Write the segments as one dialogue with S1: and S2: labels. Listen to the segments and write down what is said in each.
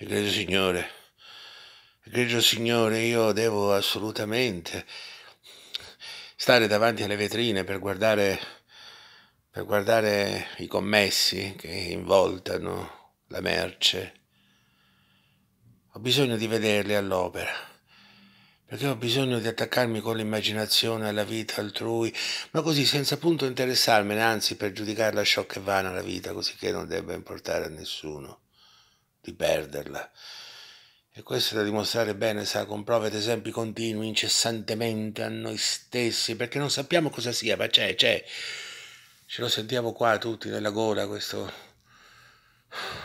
S1: Egregio Signore, egregio Signore, io devo assolutamente stare davanti alle vetrine per guardare, per guardare i commessi che involtano la merce. Ho bisogno di vederli all'opera, perché ho bisogno di attaccarmi con l'immaginazione alla vita altrui, ma così senza punto interessarmene, anzi per giudicarla ciò e vana la vita, così che non debba importare a nessuno di perderla. E questo da dimostrare bene, sa, con prove ed esempi continui, incessantemente a noi stessi, perché non sappiamo cosa sia, ma c'è, c'è. Ce lo sentiamo qua tutti nella gola, questo,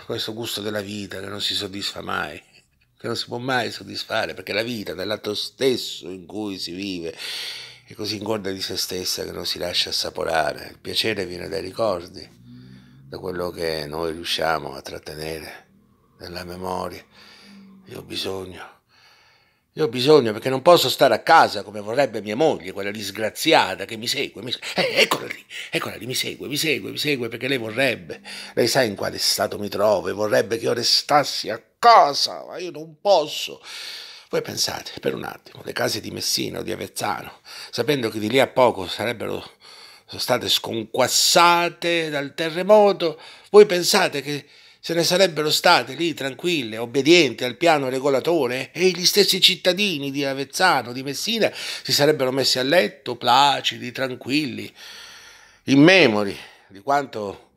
S1: questo gusto della vita che non si soddisfa mai, che non si può mai soddisfare, perché la vita, nell'atto stesso in cui si vive, è così ingorda di se stessa che non si lascia assaporare. Il piacere viene dai ricordi, da quello che noi riusciamo a trattenere nella memoria. Io ho bisogno. Io ho bisogno perché non posso stare a casa come vorrebbe mia moglie, quella disgraziata che mi segue. Mi segue. Eh, eccola lì, eccola lì, mi segue, mi segue, mi segue perché lei vorrebbe. Lei sa in quale stato mi trovo e vorrebbe che io restassi a casa, ma io non posso. Voi pensate per un attimo, le case di Messina o di Avezzano, sapendo che di lì a poco sarebbero state sconquassate dal terremoto, voi pensate che se ne sarebbero state lì tranquille, obbedienti al piano regolatore e gli stessi cittadini di Avezzano, di Messina, si sarebbero messi a letto placidi, tranquilli, immemori di quanto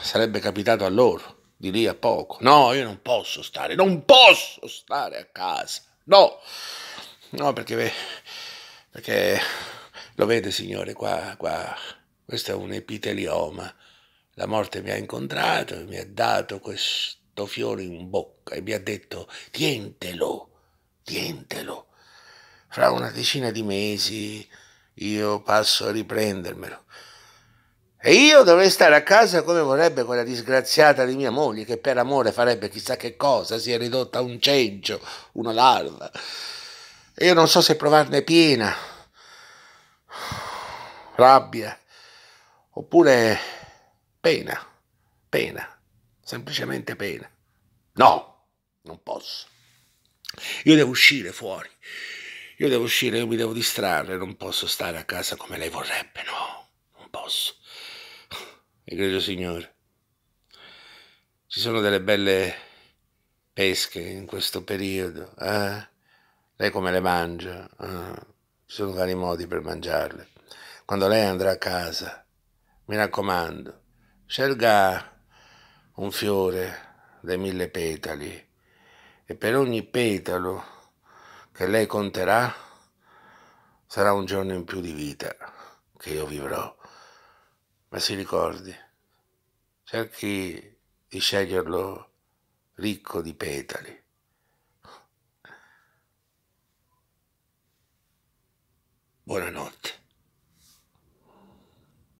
S1: sarebbe capitato a loro di lì a poco. No, io non posso stare, non posso stare a casa. No, no perché, perché lo vede signore qua, qua questo è un epitelioma la morte mi ha incontrato e mi ha dato questo fiore in bocca e mi ha detto tientelo, tientelo. Fra una decina di mesi io passo a riprendermelo. E io dovrei stare a casa come vorrebbe quella disgraziata di mia moglie, che per amore farebbe chissà che cosa, si è ridotta a un ceggio, una larva. E io non so se provarne piena, rabbia, oppure Pena, pena, semplicemente pena. No, non posso. Io devo uscire fuori, io devo uscire, io mi devo distrarre, non posso stare a casa come lei vorrebbe, no, non posso. Egregio Signore, ci sono delle belle pesche in questo periodo, eh? Lei come le mangia? Eh? Ci sono vari modi per mangiarle. Quando lei andrà a casa, mi raccomando, scelga un fiore dai mille petali e per ogni petalo che lei conterà sarà un giorno in più di vita che io vivrò. Ma si ricordi, cerchi di sceglierlo ricco di petali. Buonanotte.